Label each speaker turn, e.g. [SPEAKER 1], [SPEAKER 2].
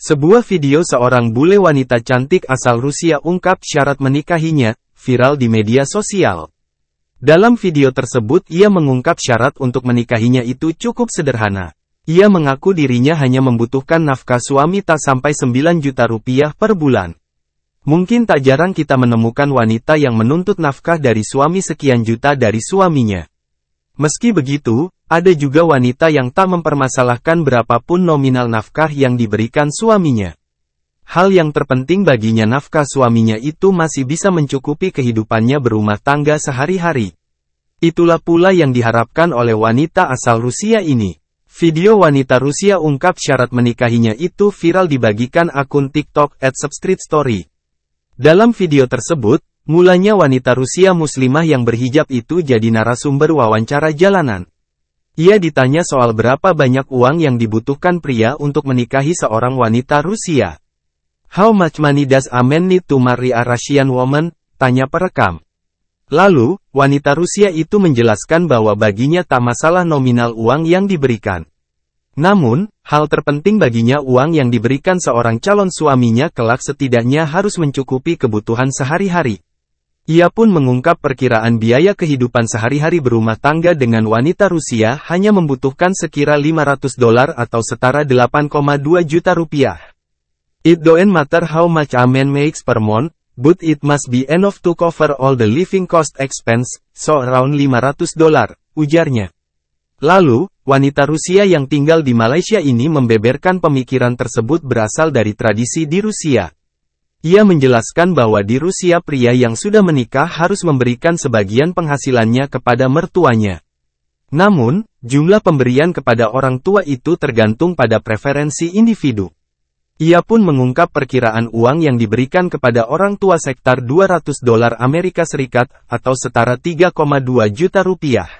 [SPEAKER 1] Sebuah video seorang bule wanita cantik asal Rusia ungkap syarat menikahinya, viral di media sosial. Dalam video tersebut ia mengungkap syarat untuk menikahinya itu cukup sederhana. Ia mengaku dirinya hanya membutuhkan nafkah suami tak sampai 9 juta rupiah per bulan. Mungkin tak jarang kita menemukan wanita yang menuntut nafkah dari suami sekian juta dari suaminya. Meski begitu, ada juga wanita yang tak mempermasalahkan berapapun nominal nafkah yang diberikan suaminya. Hal yang terpenting baginya nafkah suaminya itu masih bisa mencukupi kehidupannya berumah tangga sehari-hari. Itulah pula yang diharapkan oleh wanita asal Rusia ini. Video wanita Rusia ungkap syarat menikahinya itu viral dibagikan akun TikTok at Story. Dalam video tersebut, Mulanya wanita Rusia muslimah yang berhijab itu jadi narasumber wawancara jalanan. Ia ditanya soal berapa banyak uang yang dibutuhkan pria untuk menikahi seorang wanita Rusia. How much money does a man need to marry a Russian woman? Tanya perekam. Lalu, wanita Rusia itu menjelaskan bahwa baginya tak masalah nominal uang yang diberikan. Namun, hal terpenting baginya uang yang diberikan seorang calon suaminya kelak setidaknya harus mencukupi kebutuhan sehari-hari. Ia pun mengungkap perkiraan biaya kehidupan sehari-hari berumah tangga dengan wanita Rusia hanya membutuhkan sekira 500 dolar atau setara 8,2 juta rupiah. It don't matter how much a man makes per month, but it must be enough to cover all the living cost expense, so around 500 dolar, ujarnya. Lalu, wanita Rusia yang tinggal di Malaysia ini membeberkan pemikiran tersebut berasal dari tradisi di Rusia. Ia menjelaskan bahwa di Rusia pria yang sudah menikah harus memberikan sebagian penghasilannya kepada mertuanya. Namun, jumlah pemberian kepada orang tua itu tergantung pada preferensi individu. Ia pun mengungkap perkiraan uang yang diberikan kepada orang tua sekitar 200 dolar Amerika Serikat atau setara 3,2 juta rupiah.